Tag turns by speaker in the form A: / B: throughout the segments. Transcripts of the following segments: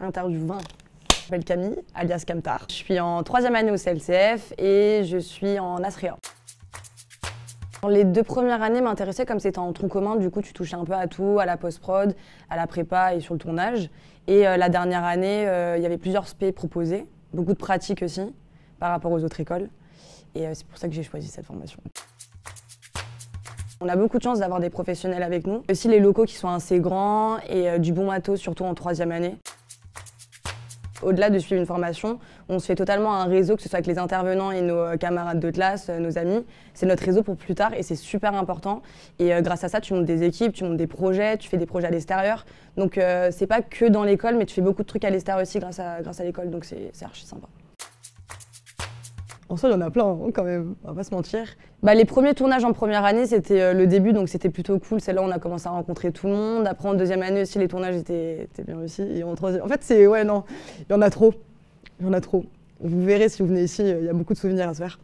A: Interview 20. Je m'appelle Camille, alias Camtar. Je suis en troisième année au CLCF et je suis en Asria. Les deux premières années m'intéressaient comme c'était en tronc commun, du coup tu touchais un peu à tout, à la post-prod, à la prépa et sur le tournage. Et euh, la dernière année, euh, il y avait plusieurs spé proposés, beaucoup de pratiques aussi par rapport aux autres écoles. Et euh, c'est pour ça que j'ai choisi cette formation. On a beaucoup de chance d'avoir des professionnels avec nous. Aussi les locaux qui sont assez grands et du bon matos, surtout en troisième année au-delà de suivre une formation, on se fait totalement un réseau, que ce soit avec les intervenants et nos euh, camarades de classe, euh, nos amis. C'est notre réseau pour plus tard et c'est super important. Et euh, grâce à ça, tu montes des équipes, tu montes des projets, tu fais des projets à l'extérieur. Donc, c'est pas que dans l'école, mais tu fais beaucoup de trucs à l'extérieur aussi grâce à, grâce à l'école. Donc, c'est archi sympa. En soi, il y en a plein hein, quand même, on va pas se mentir. Bah, les premiers tournages en première année, c'était euh, le début, donc c'était plutôt cool. C'est là où on a commencé à rencontrer tout le monde. Après, en deuxième année aussi, les tournages étaient, bien aussi. Et en, troisième... en
B: fait, c'est. Ouais, non, il y en a trop. Il y en a trop. Vous verrez si vous venez ici, euh, il y a beaucoup de souvenirs à se faire.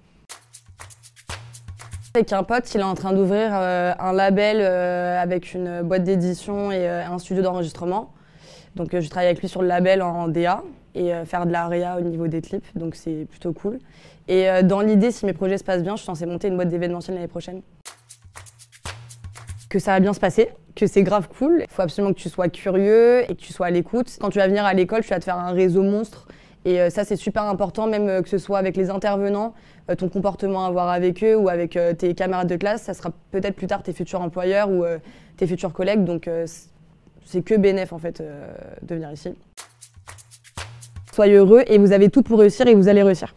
A: Avec un pote, il est en train d'ouvrir euh, un label avec une boîte d'édition et un studio d'enregistrement. Donc, je travaille avec lui sur le label en DA, et euh, faire de l'AREA au niveau des clips, donc c'est plutôt cool. Et euh, dans l'idée, si mes projets se passent bien, je suis censée monter une boîte d'événementiel l'année prochaine. Que ça va bien se passer, que c'est grave cool. Il faut absolument que tu sois curieux et que tu sois à l'écoute. Quand tu vas venir à l'école, tu vas te faire un réseau monstre. Et euh, ça, c'est super important, même que ce soit avec les intervenants, ton comportement à avoir avec eux ou avec tes camarades de classe. Ça sera peut-être plus tard tes futurs employeurs ou tes futurs collègues. Donc, c'est que bénéf, en fait, de venir ici soyez heureux et vous avez tout pour réussir et vous allez réussir.